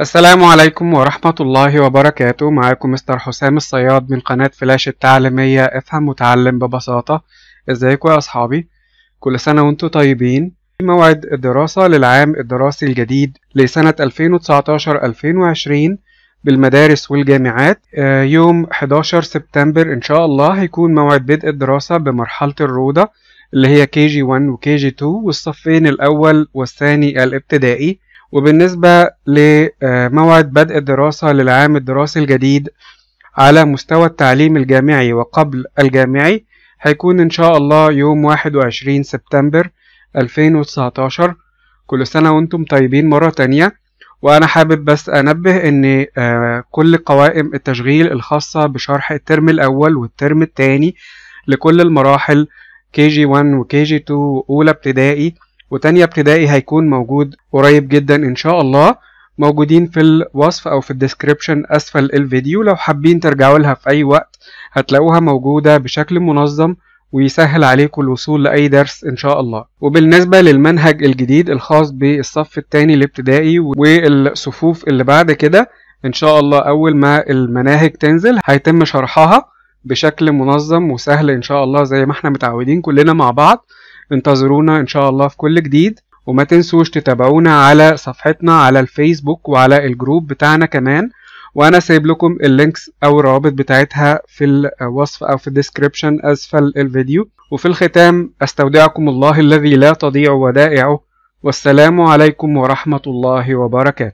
السلام عليكم ورحمة الله وبركاته معاكم مستر حسام الصياد من قناة فلاش التعليمية افهم وتعلم ببساطة ازيكم يا اصحابي كل سنة وانتم طيبين موعد الدراسة للعام الدراسي الجديد لسنة 2019-2020 بالمدارس والجامعات آه، يوم 11 سبتمبر ان شاء الله هيكون موعد بدء الدراسة بمرحلة الروضة اللي هي كي جي 1 وكي جي 2 والصفين الاول والثاني الابتدائي وبالنسبة لموعد آه، بدء الدراسة للعام الدراسي الجديد على مستوى التعليم الجامعي وقبل الجامعي هيكون إن شاء الله يوم 21 سبتمبر 2019 كل سنة وانتم طيبين مرة تانية وأنا حابب بس أنبه إن آه، كل قوائم التشغيل الخاصة بشرح الترم الأول والترم التاني لكل المراحل كي جي 1 وكي جي 2 وأولى ابتدائي وتانية ابتدائي هيكون موجود قريب جدا إن شاء الله موجودين في الوصف أو في الديسكريبشن أسفل الفيديو لو حابين ترجعوا لها في أي وقت هتلاقوها موجودة بشكل منظم ويسهل عليكم الوصول لأي درس إن شاء الله وبالنسبة للمنهج الجديد الخاص بالصف الثاني الابتدائي والصفوف اللي بعد كده إن شاء الله أول ما المناهج تنزل هيتم شرحها بشكل منظم وسهل إن شاء الله زي ما احنا متعودين كلنا مع بعض انتظرونا ان شاء الله في كل جديد وما تنسوش تتابعونا على صفحتنا على الفيسبوك وعلى الجروب بتاعنا كمان وانا سايب لكم اللينكس او الروابط بتاعتها في الوصف او في الديسكريبشن اسفل الفيديو وفي الختام استودعكم الله الذي لا تضيع ودائعه والسلام عليكم ورحمه الله وبركاته